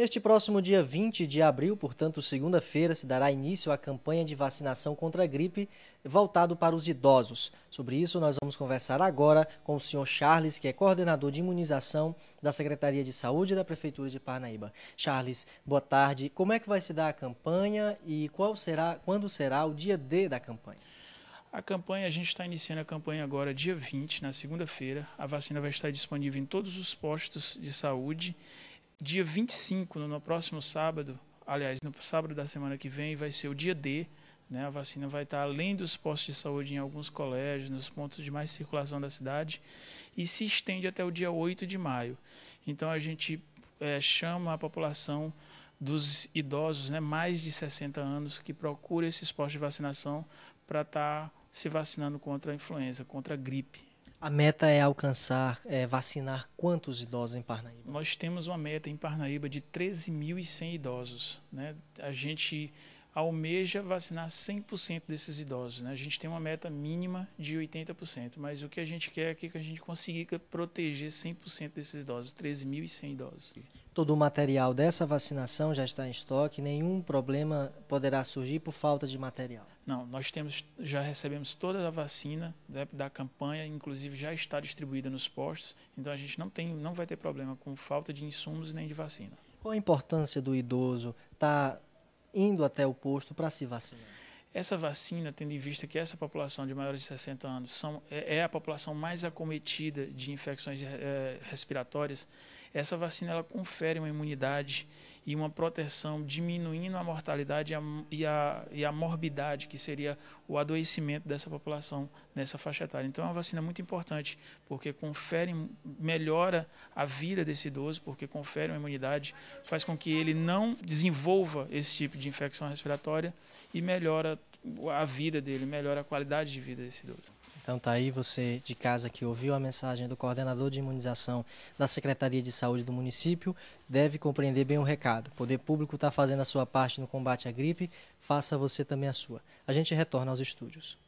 Neste próximo dia 20 de abril, portanto, segunda-feira, se dará início à campanha de vacinação contra a gripe voltado para os idosos. Sobre isso, nós vamos conversar agora com o senhor Charles, que é coordenador de imunização da Secretaria de Saúde da Prefeitura de Parnaíba. Charles, boa tarde. Como é que vai se dar a campanha e qual será, quando será o dia D da campanha? A campanha, a gente está iniciando a campanha agora, dia 20, na segunda-feira. A vacina vai estar disponível em todos os postos de saúde Dia 25, no, no próximo sábado, aliás, no sábado da semana que vem, vai ser o dia D. Né? A vacina vai estar além dos postos de saúde em alguns colégios, nos pontos de mais circulação da cidade, e se estende até o dia 8 de maio. Então, a gente é, chama a população dos idosos, né, mais de 60 anos, que procura esses postos de vacinação para estar tá se vacinando contra a influenza, contra a gripe. A meta é alcançar, é, vacinar quantos idosos em Parnaíba? Nós temos uma meta em Parnaíba de 13.100 idosos. Né? A gente almeja vacinar 100% desses idosos. Né? A gente tem uma meta mínima de 80%, mas o que a gente quer é que a gente consiga proteger 100% desses idosos, 13.100 idosos. Todo o material dessa vacinação já está em estoque, nenhum problema poderá surgir por falta de material. Não, nós temos, já recebemos toda a vacina né, da campanha, inclusive já está distribuída nos postos, então a gente não, tem, não vai ter problema com falta de insumos nem de vacina. Qual a importância do idoso estar tá indo até o posto para se vacinar? Essa vacina, tendo em vista que essa população de maiores de 60 anos são, é, é a população mais acometida de infecções é, é, respiratórias, essa vacina ela confere uma imunidade e uma proteção, diminuindo a mortalidade e a, e a, e a morbidade, que seria o adoecimento dessa população nessa faixa etária. Então, é uma vacina muito importante, porque confere, melhora a vida desse idoso, porque confere uma imunidade, faz com que ele não desenvolva esse tipo de infecção respiratória e melhora a vida dele, melhora a qualidade de vida desse idoso. Então tá aí você de casa que ouviu a mensagem do coordenador de imunização da Secretaria de Saúde do município, deve compreender bem o recado. poder público está fazendo a sua parte no combate à gripe, faça você também a sua. A gente retorna aos estúdios.